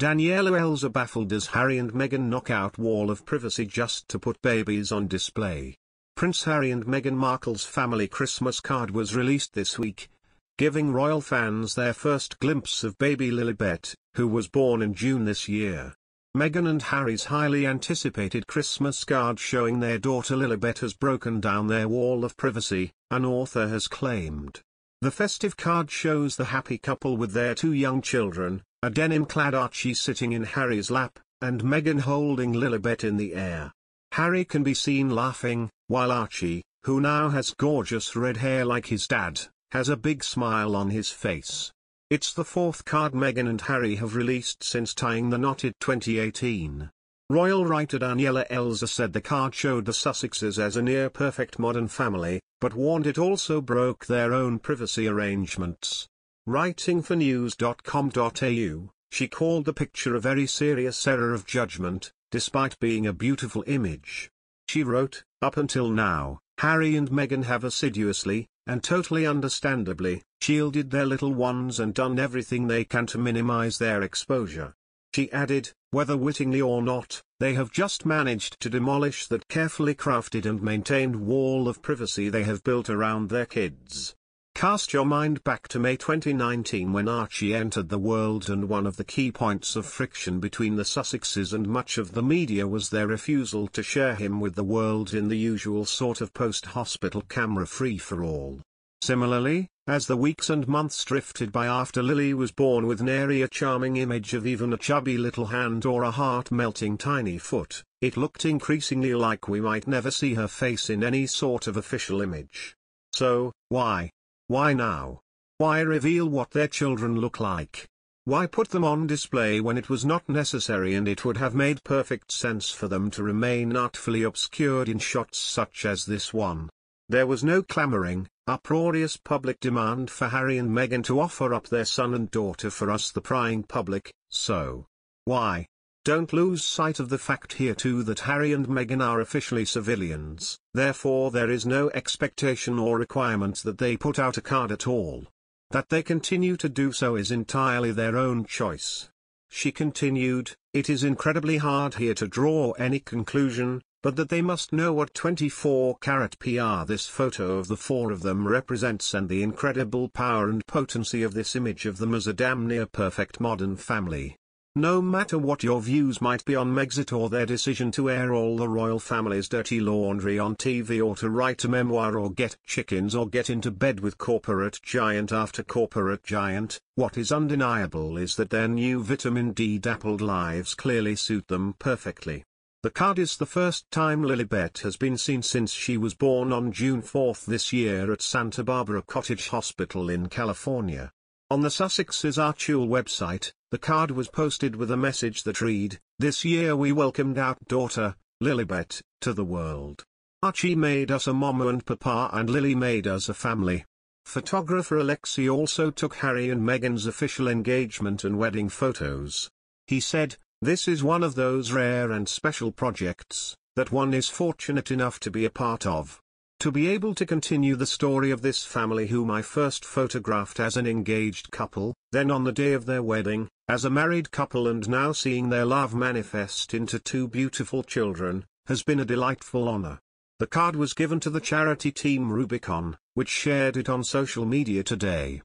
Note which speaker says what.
Speaker 1: Daniela L's is baffled as Harry and Meghan knock out wall of privacy just to put babies on display. Prince Harry and Meghan Markle's family Christmas card was released this week, giving royal fans their first glimpse of baby Lilibet, who was born in June this year. Meghan and Harry's highly anticipated Christmas card showing their daughter Lilibet has broken down their wall of privacy, an author has claimed. The festive card shows the happy couple with their two young children, a denim-clad Archie sitting in Harry's lap, and Meghan holding Lilibet in the air. Harry can be seen laughing, while Archie, who now has gorgeous red hair like his dad, has a big smile on his face. It's the fourth card Meghan and Harry have released since tying the knot in 2018. Royal writer Daniela Elza said the card showed the Sussexes as a near-perfect modern family, but warned it also broke their own privacy arrangements. Writing for news.com.au, she called the picture a very serious error of judgment, despite being a beautiful image. She wrote, Up until now, Harry and Meghan have assiduously, and totally understandably, shielded their little ones and done everything they can to minimize their exposure. She added, whether wittingly or not, they have just managed to demolish that carefully crafted and maintained wall of privacy they have built around their kids. Cast your mind back to May 2019 when Archie entered the world and one of the key points of friction between the Sussexes and much of the media was their refusal to share him with the world in the usual sort of post-hospital camera free-for-all. Similarly, as the weeks and months drifted by after Lily was born with nary a charming image of even a chubby little hand or a heart-melting tiny foot, it looked increasingly like we might never see her face in any sort of official image. So, why, why now? Why reveal what their children look like? Why put them on display when it was not necessary and it would have made perfect sense for them to remain artfully obscured in shots such as this one? There was no clamoring, uproarious public demand for Harry and Meghan to offer up their son and daughter for us the prying public, so. Why, don't lose sight of the fact here too that Harry and Meghan are officially civilians, therefore there is no expectation or requirement that they put out a card at all. That they continue to do so is entirely their own choice. She continued, It is incredibly hard here to draw any conclusion, but that they must know what 24 carat PR this photo of the four of them represents and the incredible power and potency of this image of them as a damn near perfect modern family. No matter what your views might be on Megxit or their decision to air all the royal family's dirty laundry on TV or to write a memoir or get chickens or get into bed with corporate giant after corporate giant, what is undeniable is that their new vitamin D dappled lives clearly suit them perfectly. The card is the first time Lilibet has been seen since she was born on June 4 this year at Santa Barbara Cottage Hospital in California. On the Sussex's Archul website, the card was posted with a message that read, This year we welcomed our daughter, Lilibet, to the world. Archie made us a mama and papa and Lily made us a family. Photographer Alexei also took Harry and Meghan's official engagement and wedding photos. He said, This is one of those rare and special projects that one is fortunate enough to be a part of to be able to continue the story of this family whom I first photographed as an engaged couple, then on the day of their wedding, as a married couple and now seeing their love manifest into two beautiful children, has been a delightful honor. The card was given to the charity team Rubicon, which shared it on social media today.